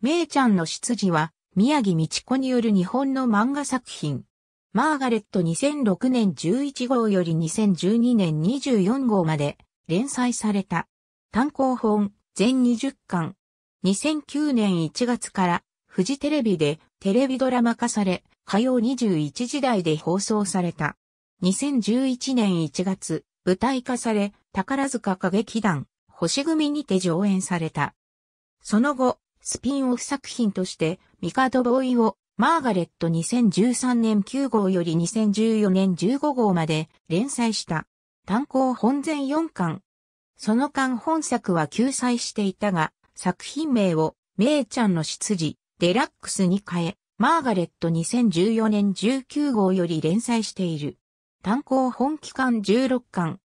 めいちゃんの出自は、宮城道子による日本の漫画作品。マーガレット2006年11号より2012年24号まで連載された。単行本全20巻。2009年1月からフジテレビでテレビドラマ化され、火曜21時台で放送された。2011年1月、舞台化され、宝塚歌劇団、星組にて上演された。その後、スピンオフ作品として、ミカドボーイを、マーガレット2013年9号より2014年15号まで連載した。単行本全4巻。その間本作は救済していたが、作品名を、メイちゃんの執事、デラックスに変え、マーガレット2014年19号より連載している。単行本期間16巻。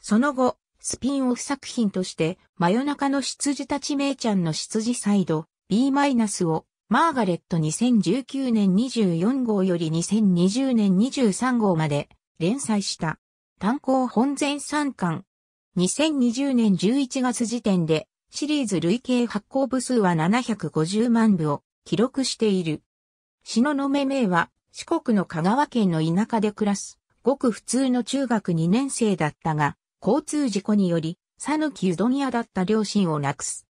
その後、スピンオフ作品として、真夜中の羊たちめいちゃんの羊サイド、B- を、マーガレット2019年24号より2020年23号まで連載した。単行本全3巻。2020年11月時点で、シリーズ累計発行部数は750万部を記録している。篠のめめは、四国の香川県の田舎で暮らす、ごく普通の中学2年生だったが、交通事故により、讃岐うどん屋だった両親を亡くす。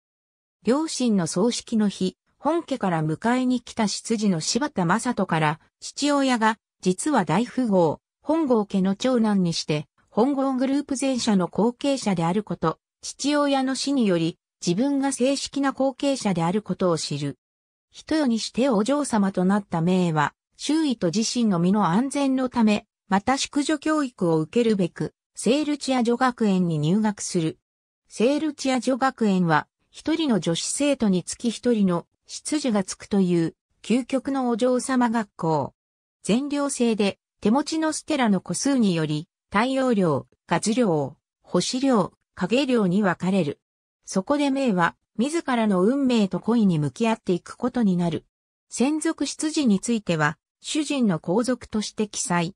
両親の葬式の日、本家から迎えに来た執事の柴田正人から、父親が、実は大富豪、本郷家の長男にして、本郷グループ全社の後継者であること、父親の死により、自分が正式な後継者であることを知る。人よにしてお嬢様となった名は、周囲と自身の身の安全のため、また宿女教育を受けるべく、セールチア女学園に入学する。セールチア女学園は、一人の女子生徒につき一人の執事がつくという、究極のお嬢様学校。全寮制で、手持ちのステラの個数により、太陽寮、ガズ寮、星寮、影寮に分かれる。そこで名は、自らの運命と恋に向き合っていくことになる。専属執事については、主人の皇族として記載。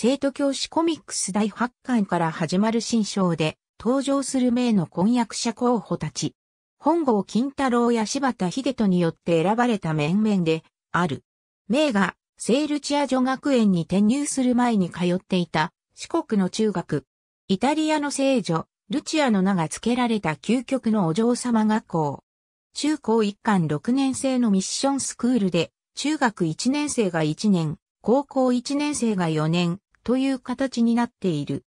生徒教師コミックス第8巻から始まる新章で、登場する名の婚約者候補たち。本郷金太郎や柴田秀人によって選ばれた面々で、ある。名が、セールチア女学園に転入する前に通っていた、四国の中学。イタリアの聖女、ルチアの名が付けられた究極のお嬢様学校。中高一貫6年生のミッションスクールで、中学1年生が1年、高校1年生が4年、という形になっている。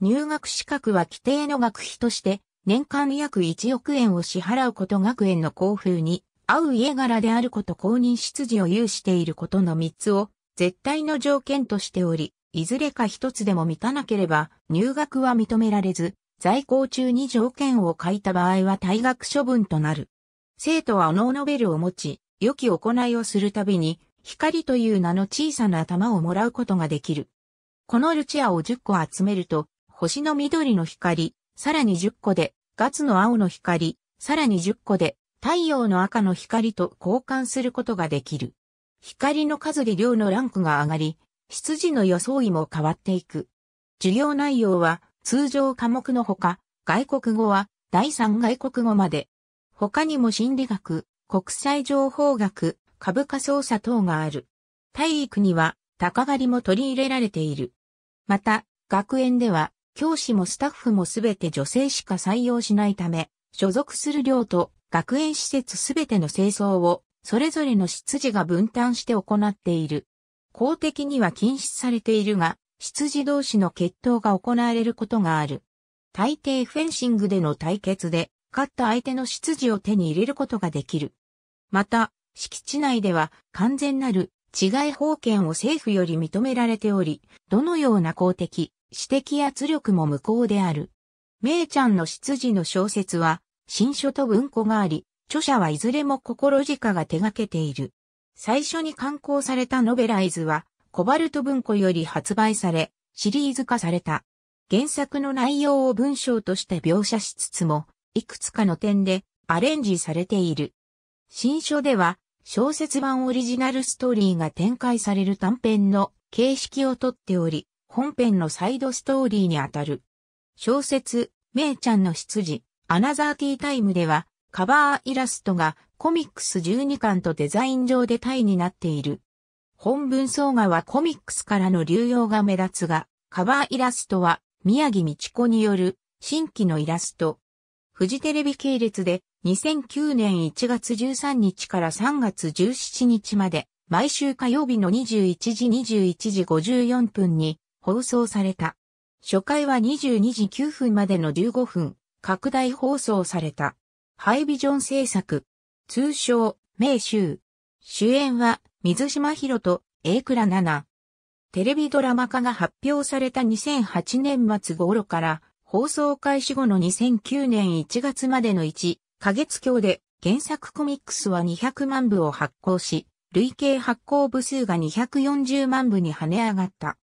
入学資格は規定の学費として、年間約1億円を支払うこと学園の交付に、合う家柄であること公認出自を有していることの3つを、絶対の条件としており、いずれか一つでも満たなければ、入学は認められず、在校中に条件を書いた場合は退学処分となる。生徒はノのノベルを持ち、良き行いをするたびに、光という名の小さな玉をもらうことができる。このルチアを10個集めると、星の緑の光、さらに10個で、ガツの青の光、さらに10個で、太陽の赤の光と交換することができる。光の数で量のランクが上がり、羊の装いも変わっていく。授業内容は通常科目のほか、外国語は第三外国語まで。他にも心理学、国際情報学、株価操作等がある。体育には、高刈りも取り入れられている。また、学園では、教師もスタッフもすべて女性しか採用しないため、所属する寮と学園施設すべての清掃を、それぞれの執事が分担して行っている。公的には禁止されているが、執事同士の決闘が行われることがある。大抵フェンシングでの対決で、勝った相手の執事を手に入れることができる。また、敷地内では完全なる治外法権を政府より認められており、どのような公的、私的圧力も無効である。名ちゃんの執事の小説は、新書と文庫があり、著者はいずれも心下が手掛けている。最初に刊行されたノベライズは、コバルト文庫より発売され、シリーズ化された。原作の内容を文章として描写しつつも、いくつかの点でアレンジされている。新書では、小説版オリジナルストーリーが展開される短編の形式をとっており、本編のサイドストーリーにあたる。小説、めいちゃんの執事、アナザーティータイムでは、カバーイラストがコミックス12巻とデザイン上でタイになっている。本文総画はコミックスからの流用が目立つが、カバーイラストは宮城道子による新規のイラスト。フジテレビ系列で2009年1月13日から3月17日まで、毎週火曜日の21時21時54分に放送された。初回は22時9分までの15分、拡大放送された。ハイビジョン制作。通称、名衆。主演は、水島博と、A 倉奈々。テレビドラマ化が発表された2008年末頃から、放送開始後の2009年1月までの1、花月橋で原作コミックスは200万部を発行し、累計発行部数が240万部に跳ね上がった。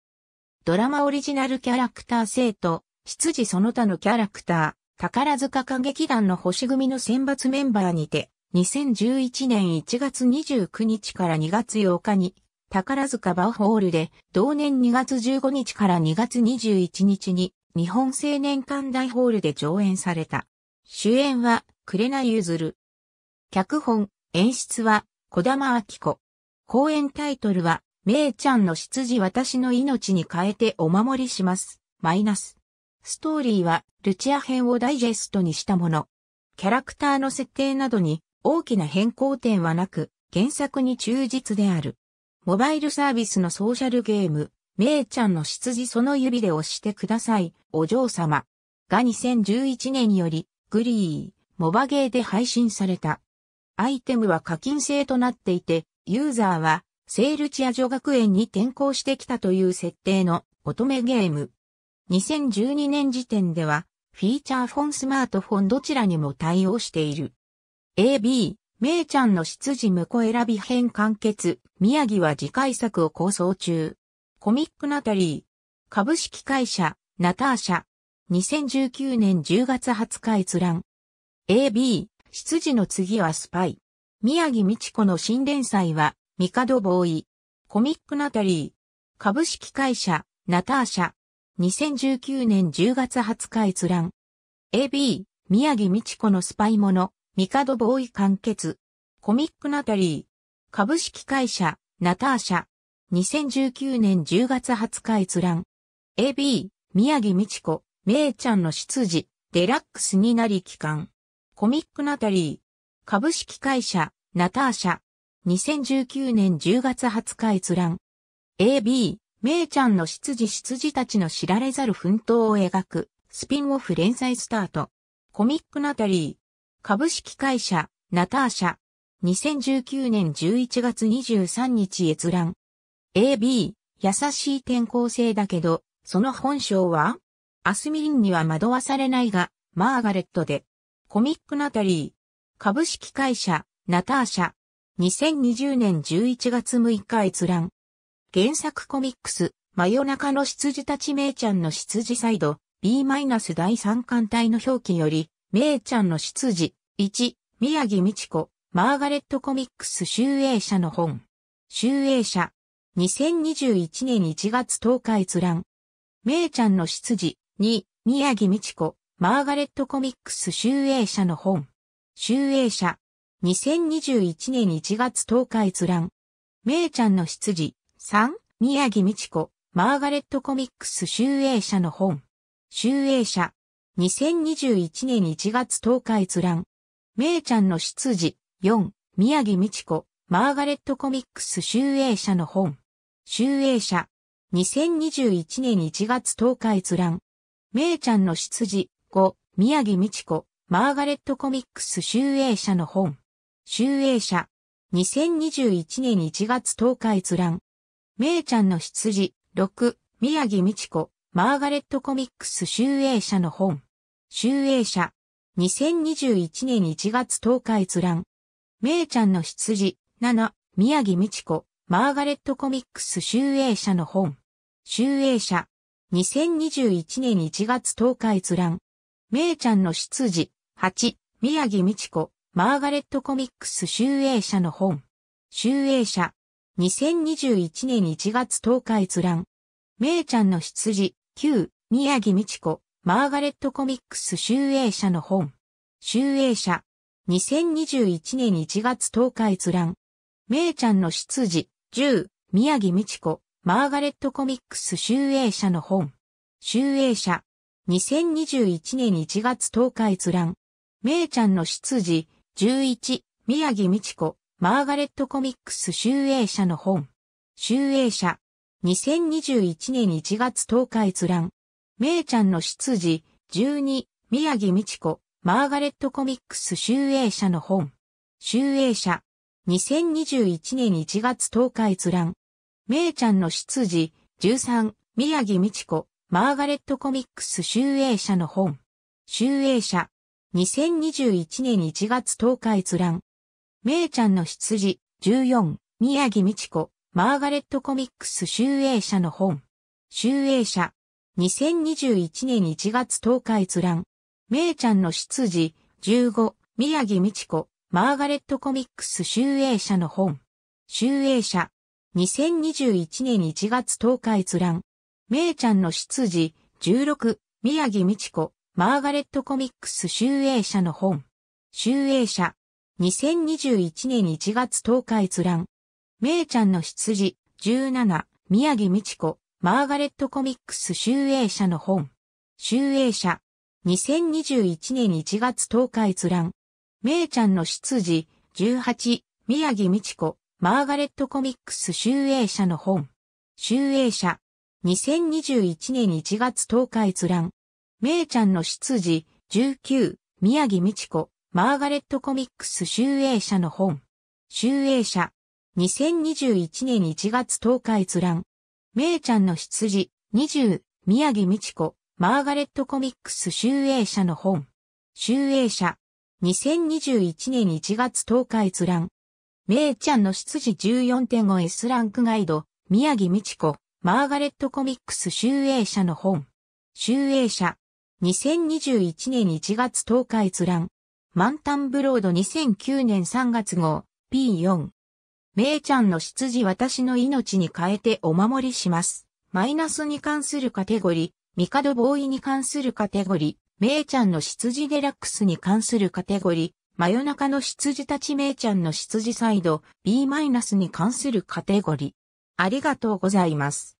ドラマオリジナルキャラクター生徒、羊その他のキャラクター、宝塚歌劇団の星組の選抜メンバーにて、2011年1月29日から2月8日に、宝塚バーホールで、同年2月15日から2月21日に、日本青年館大ホールで上演された。主演は、紅ゆずる。脚本、演出は、小玉明子。公演タイトルは、めいちゃんの執事私の命に変えてお守りします。マイナス。ストーリーは、ルチア編をダイジェストにしたもの。キャラクターの設定などに大きな変更点はなく、原作に忠実である。モバイルサービスのソーシャルゲーム、めいちゃんの執事その指で押してください、お嬢様。が2011年よりグリー、モバゲーで配信された。アイテムは課金制となっていて、ユーザーは、セールチア女学園に転校してきたという設定の乙女ゲーム。2012年時点では、フィーチャーフォンスマートフォンどちらにも対応している。AB、めいちゃんの執事婿選び編完結、宮城は次回作を構想中。コミックナタリー、株式会社、ナターシャ、2019年10月20日閲覧。AB、執事の次はスパイ。宮城美智子の新連載は、ミカドボーイ。コミックナタリー。株式会社、ナターシャ。2019年10月20日閲覧。AB、宮城美智子のスパイもの、ミカドボーイ完結。コミックナタリー。株式会社、ナターシャ。2019年10月20日閲覧。AB、宮城美智子、めいちゃんの執事、デラックスになり帰還。コミックナタリー。株式会社、ナターシャ。2019年10月20日閲覧。AB、めいちゃんの執事執事たちの知られざる奮闘を描く、スピンオフ連載スタート。コミックナタリー。株式会社、ナターシャ。2019年11月23日閲覧。AB、優しい転校生だけど、その本性はアスミリンには惑わされないが、マーガレットで、コミックナタリー、株式会社、ナターシャ、2020年11月6日閲覧。原作コミックス、真夜中の羊たちめいちゃんの羊サイド、B- 第3巻体の表記より、めいちゃんの羊、1、宮城美智子、マーガレットコミックス集英社の本。集英社、2021年1月10日閲覧。めいちゃんの羊、2、宮城美智子、マーガレットコミックス集英社の本。集英社。2021年1月10日閲覧。めいちゃんの執事。3、宮城美智子、マーガレットコミックス集英社の本。集英社。2021年1月10日閲覧。めいちゃんの執事。4、宮城美智子、マーガレットコミックス集英社の本。集英社。2021年1月10日閲覧。めいちゃんの出自、5、宮城美智子、マーガレットコミックス集英社の本。集英社。2021年1月10日閲覧。めいちゃんの出自、6、宮城美智子、マーガレットコミックス集英社の本。集英社。2021年1月10日閲覧。めいちゃんの出自、7、宮城美智子、マーガレットコミックス集英社の本。集英社。2021年1月10日閲覧。めいちゃんの出自、8、宮城美智子、マーガレットコミックス集英社の本。集英社。2021年1月10日閲覧。めいちゃんの出自、9、宮城美智子、マーガレットコミックス集英社の本。集英社。2021年1月10日閲覧。めいちゃんの出自、10、宮城美智子、マーガレットコミックス集英社の本。集英社。2021年1月10日閲覧。めいちゃんの執事。11、宮城美智子。マーガレットコミックス集英社の本。集英社。2021年1月10日閲覧。めいちゃんの執事。12、宮城美智子。マーガレットコミックス集英社の本。集英社。2021年1月10日閲覧。めいちゃんの執事、13、宮城美智子、マーガレットコミックス集英社の本。集英社。2021年1月10日閲覧。めいちゃんの執事、14、宮城美智子、マーガレットコミックス集英社の本。集英社。2021年1月10日閲覧。めいちゃんの執事、15、宮城美智子、マーガレットコミックス集英社の本。集英社。2021年1月10日閲覧。めいちゃんの出自、16、宮城美智子、マーガレットコミックス集英社の本。集英社。2021年1月10日閲覧。めいちゃんの出自、17、宮城美智子、マーガレットコミックス集英社の本。集英社。2021年1月10日閲覧。めいちゃんの出自、18、宮城美智子、マーガレットコミックス集英社の本。集英社。2021年1月10日閲覧。めいちゃんの執事、19、宮城美智子、マーガレットコミックス集英社の本。集英社。2021年1月10日閲覧。めいちゃんの執事、20、宮城美智子、マーガレットコミックス集英社の本。集英社。2021年1月10日閲覧。めいちゃんの執事 14.5S ランクガイド、宮城美智子、マーガレットコミックス集英社の本。集英社。2021年1月10日閲覧。満タンブロード2009年3月号、P4。めいちゃんの執事私の命に変えてお守りします。マイナスに関するカテゴリー、ミカド防ーに関するカテゴリー、めいちゃんの執事デラックスに関するカテゴリー、真夜中の羊たちめいちゃんの羊サイド B- に関するカテゴリ。ありがとうございます。